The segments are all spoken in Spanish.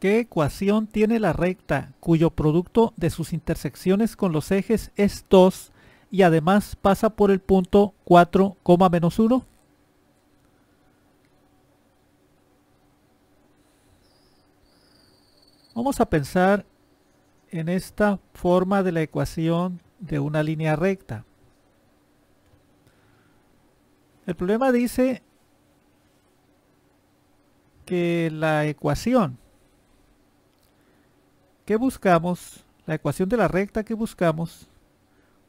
¿Qué ecuación tiene la recta cuyo producto de sus intersecciones con los ejes es 2 y además pasa por el punto 4,-1? Vamos a pensar en esta forma de la ecuación de una línea recta. El problema dice que la ecuación Qué buscamos, la ecuación de la recta que buscamos,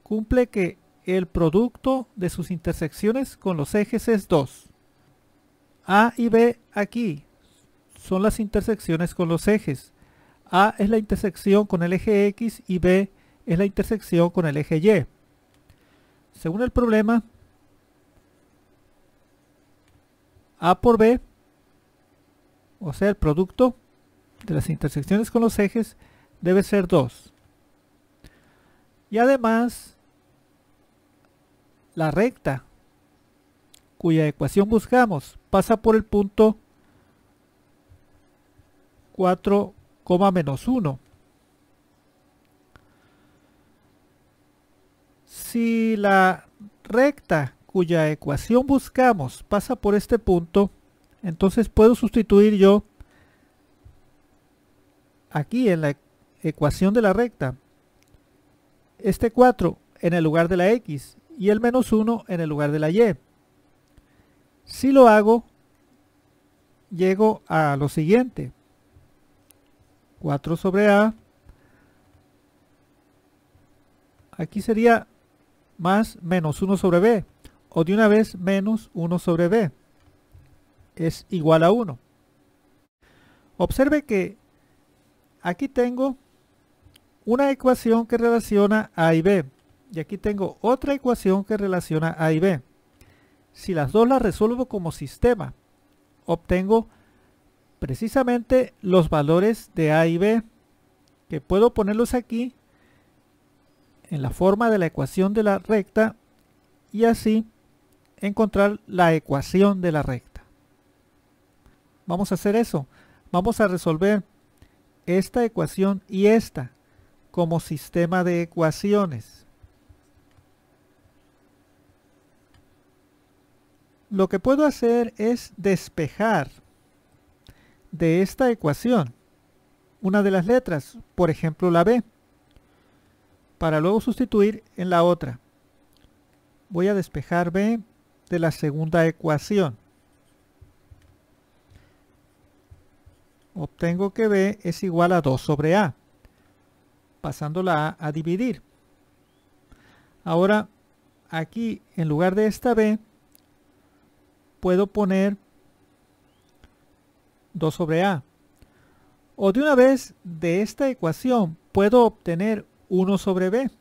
cumple que el producto de sus intersecciones con los ejes es 2. A y B aquí son las intersecciones con los ejes. A es la intersección con el eje X y B es la intersección con el eje Y. Según el problema, A por B, o sea, el producto de las intersecciones con los ejes debe ser 2. Y además, la recta cuya ecuación buscamos pasa por el punto 4, menos 1. Si la recta cuya ecuación buscamos pasa por este punto, entonces puedo sustituir yo aquí en la ecuación de la recta. Este 4 en el lugar de la X y el menos 1 en el lugar de la Y. Si lo hago, llego a lo siguiente. 4 sobre A. Aquí sería más menos 1 sobre B. O de una vez menos 1 sobre B. Es igual a 1. Observe que Aquí tengo una ecuación que relaciona A y B. Y aquí tengo otra ecuación que relaciona A y B. Si las dos las resuelvo como sistema, obtengo precisamente los valores de A y B, que puedo ponerlos aquí en la forma de la ecuación de la recta y así encontrar la ecuación de la recta. Vamos a hacer eso. Vamos a resolver esta ecuación y esta como sistema de ecuaciones. Lo que puedo hacer es despejar de esta ecuación una de las letras, por ejemplo la B, para luego sustituir en la otra. Voy a despejar B de la segunda ecuación. obtengo que B es igual a 2 sobre A, pasando la A a dividir. Ahora, aquí, en lugar de esta B, puedo poner 2 sobre A. O de una vez, de esta ecuación, puedo obtener 1 sobre B.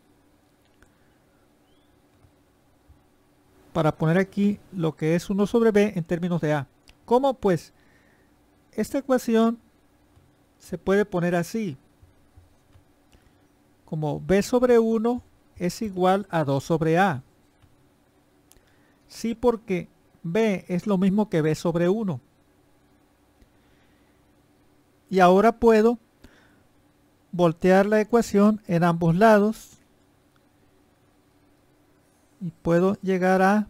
Para poner aquí lo que es 1 sobre B en términos de A. ¿Cómo? Pues, esta ecuación se puede poner así. Como B sobre 1 es igual a 2 sobre A. Sí, porque B es lo mismo que B sobre 1. Y ahora puedo voltear la ecuación en ambos lados. Y puedo llegar a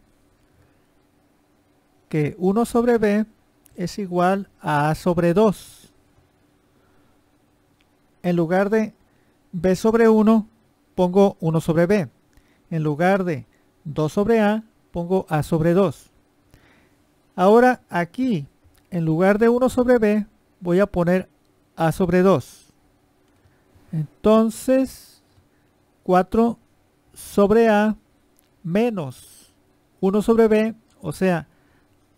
que 1 sobre B es igual a A sobre 2 en lugar de B sobre 1, pongo 1 sobre B. En lugar de 2 sobre A, pongo A sobre 2. Ahora aquí, en lugar de 1 sobre B, voy a poner A sobre 2. Entonces, 4 sobre A menos 1 sobre B, o sea,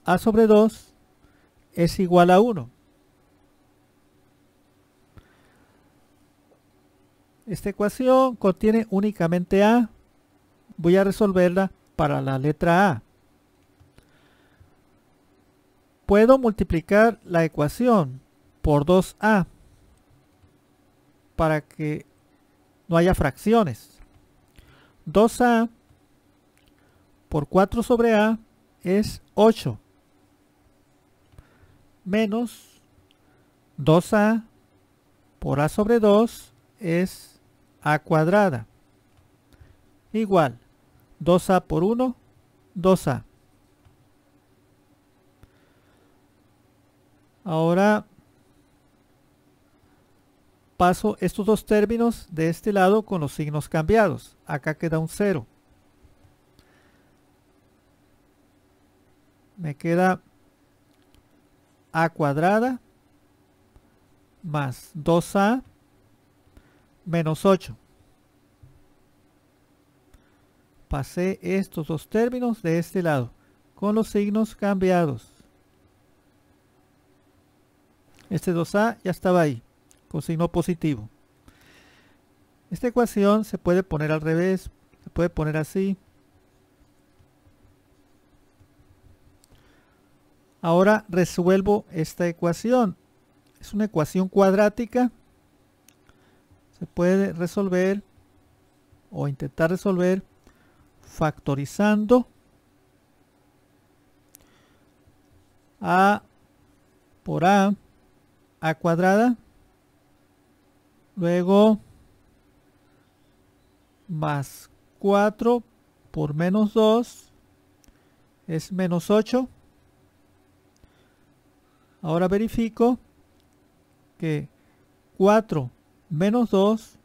A sobre 2 es igual a 1. Esta ecuación contiene únicamente A. Voy a resolverla para la letra A. Puedo multiplicar la ecuación por 2A para que no haya fracciones. 2A por 4 sobre A es 8 menos 2A por A sobre 2 es a cuadrada igual 2a por 1, 2a. Ahora paso estos dos términos de este lado con los signos cambiados. Acá queda un 0. Me queda a cuadrada más 2a menos 8. Pasé estos dos términos de este lado, con los signos cambiados. Este 2a ya estaba ahí, con signo positivo. Esta ecuación se puede poner al revés, se puede poner así. Ahora resuelvo esta ecuación. Es una ecuación cuadrática se puede resolver o intentar resolver factorizando a por a a cuadrada luego más 4 por menos 2 es menos 8 ahora verifico que 4 menos 2,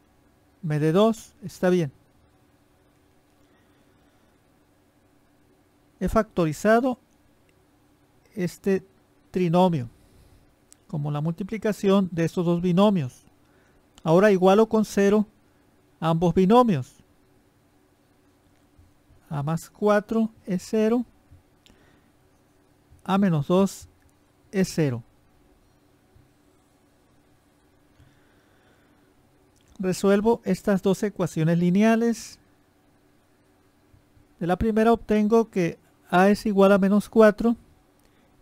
me de 2, está bien. He factorizado este trinomio como la multiplicación de estos dos binomios. Ahora igualo con 0 ambos binomios. A más 4 es 0. A menos 2 es 0. resuelvo estas dos ecuaciones lineales. De la primera obtengo que a es igual a menos 4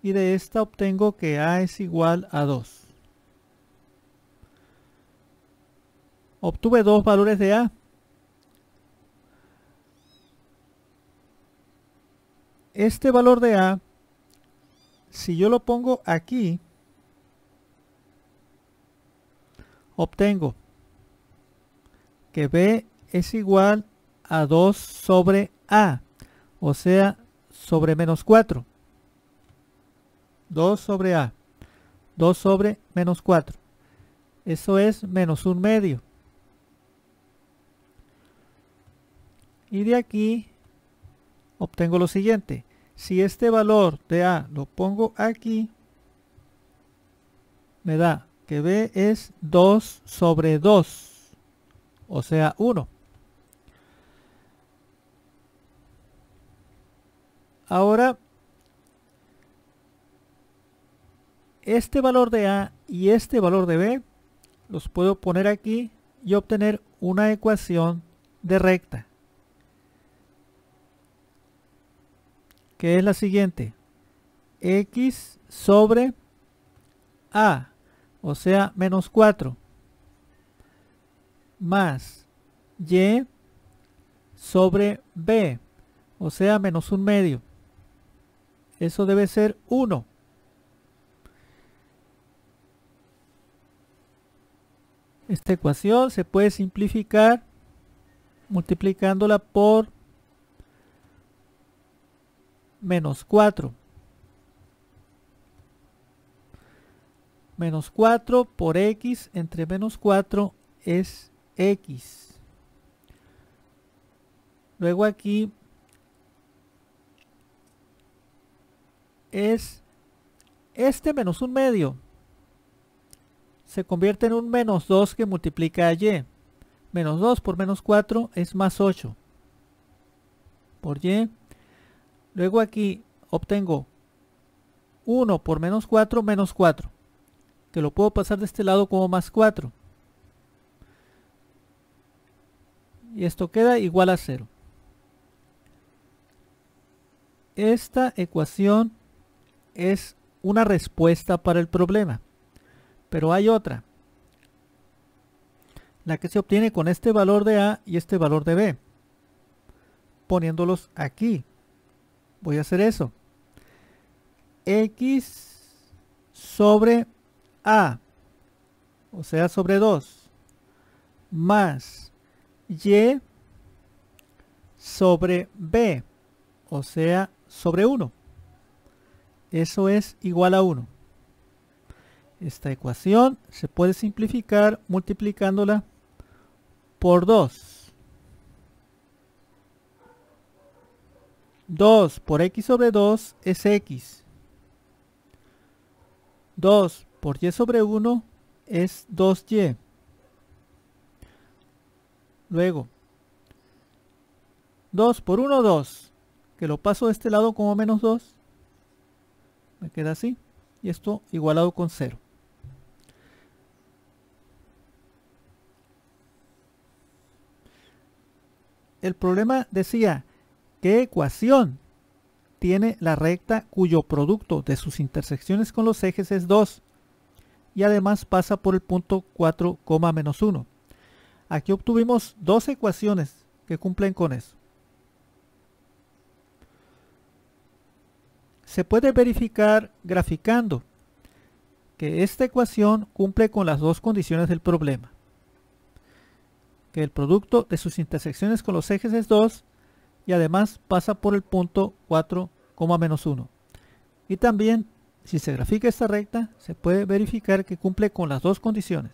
y de esta obtengo que a es igual a 2. Obtuve dos valores de a. Este valor de a, si yo lo pongo aquí, obtengo que B es igual a 2 sobre A, o sea, sobre menos 4. 2 sobre A, 2 sobre menos 4. Eso es menos 1 medio. Y de aquí obtengo lo siguiente. Si este valor de A lo pongo aquí, me da que B es 2 sobre 2 o sea 1. Ahora, este valor de A y este valor de B los puedo poner aquí y obtener una ecuación de recta. Que es la siguiente. X sobre A, o sea, menos 4 más y sobre b, o sea, menos un medio. Eso debe ser 1. Esta ecuación se puede simplificar multiplicándola por menos 4. Menos 4 por x entre menos 4 es x. Luego aquí es este menos un medio. Se convierte en un menos 2 que multiplica a y. Menos 2 por menos 4 es más 8. Por y. Luego aquí obtengo 1 por menos 4 menos 4. Que lo puedo pasar de este lado como más 4. y esto queda igual a 0. Esta ecuación es una respuesta para el problema, pero hay otra, la que se obtiene con este valor de A y este valor de B, poniéndolos aquí. Voy a hacer eso. X sobre A, o sea, sobre 2, más y sobre B, o sea, sobre 1. Eso es igual a 1. Esta ecuación se puede simplificar multiplicándola por 2. 2 por x sobre 2 es x. 2 por y sobre 1 es 2y. Luego, 2 por 1, 2. Que lo paso de este lado como menos 2. Me queda así. Y esto igualado con 0. El problema decía, ¿qué ecuación tiene la recta cuyo producto de sus intersecciones con los ejes es 2? Y además pasa por el punto 4,-1. menos Aquí obtuvimos dos ecuaciones que cumplen con eso. Se puede verificar graficando que esta ecuación cumple con las dos condiciones del problema. Que el producto de sus intersecciones con los ejes es 2 y además pasa por el punto 4,-1. menos Y también, si se grafica esta recta, se puede verificar que cumple con las dos condiciones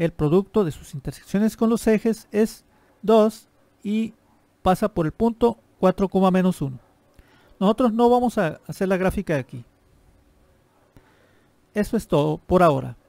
el producto de sus intersecciones con los ejes es 2 y pasa por el punto 4,-1. Nosotros no vamos a hacer la gráfica aquí. Eso es todo por ahora.